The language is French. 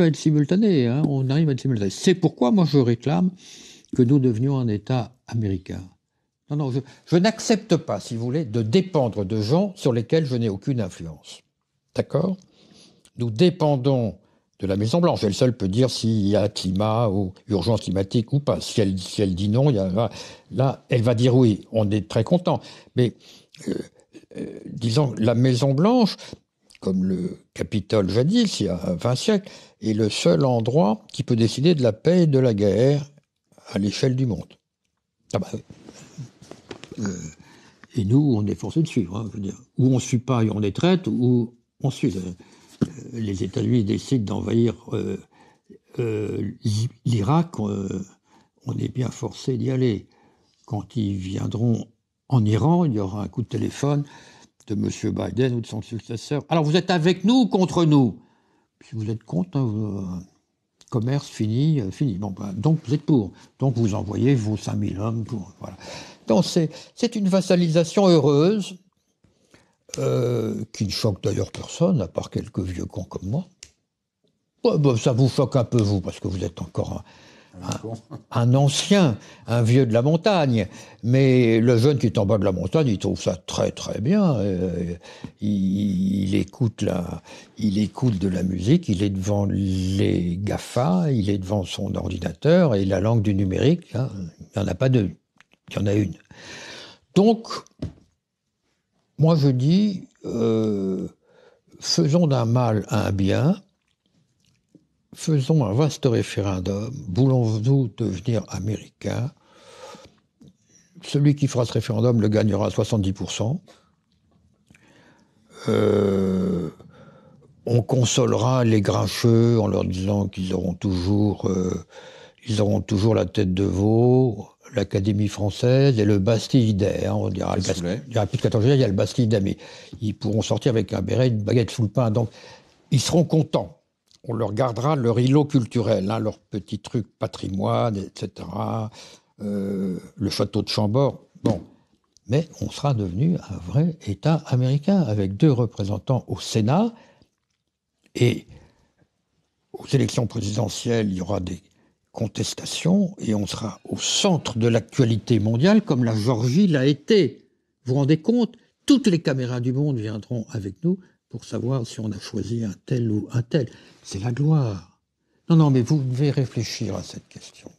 à être simultané. Hein. on arrive à simultané. C'est pourquoi moi je réclame que nous devenions un État américain. Non, non, je, n'accepte pas, si vous voulez, de dépendre de gens sur lesquels je n'ai aucune influence. D'accord Nous dépendons de la Maison-Blanche. Elle seule peut dire s'il y a climat ou urgence climatique ou pas. Si elle, dit non, il y là, elle va dire oui. On est très content. Mais, euh, euh, disons, la Maison-Blanche, comme le Capitole jadis, il y a 20 siècles, est le seul endroit qui peut décider de la paix et de la guerre à l'échelle du monde. Ah bah euh, et nous, on est forcé de suivre. Hein, Ou on ne suit pas et on est traite, ou on suit. Euh, euh, les États-Unis décident d'envahir l'Irak, on est bien forcé d'y aller. Quand ils viendront en Iran, il y aura un coup de téléphone de M. Biden ou de son successeur. Alors vous êtes avec nous ou contre nous Si vous êtes contre, hein, euh, commerce fini, euh, fini. Bon, ben, donc vous êtes pour. Donc vous envoyez vos 5000 hommes pour. Voilà. Donc c'est une vassalisation heureuse euh, qui ne choque d'ailleurs personne, à part quelques vieux cons comme moi. Ben, ça vous choque un peu, vous, parce que vous êtes encore ah, ah. un, ancien, un vieux de la montagne. Mais le jeune qui est en bas de la montagne, il trouve ça très très bien. Euh, il, écoute la, il écoute de la musique, il est devant les GAFA, il est devant son ordinateur et la langue du numérique, hein, il n'y en a pas deux, il y en a une. Donc, moi je dis, euh, faisons d'un mal un bien, faisons un vaste référendum, voulons-nous devenir américains Celui qui fera ce référendum le gagnera à 70%. Euh, on consolera les grincheux en leur disant qu'ils auront toujours, euh, ils auront toujours la tête de veau, l'Académie française et le Bastille hein, on dira, il y plus 14 il y a le Bastidaire, mais ils pourront sortir avec un béret, une baguette sous le pain. Donc, ils seront contents on leur gardera leur îlot culturel, hein, leur petit truc patrimoine, etc. Euh, le château de Chambord. Bon. Mais on sera devenu un vrai État américain avec deux représentants au Sénat et aux élections présidentielles, il y aura des contestations et on sera au centre de l'actualité mondiale comme la Georgie l'a été. Vous vous rendez compte Toutes les caméras du monde viendront avec nous pour savoir si on a choisi un tel ou un tel. C'est la gloire. Non, non, mais vous devez réfléchir à cette question.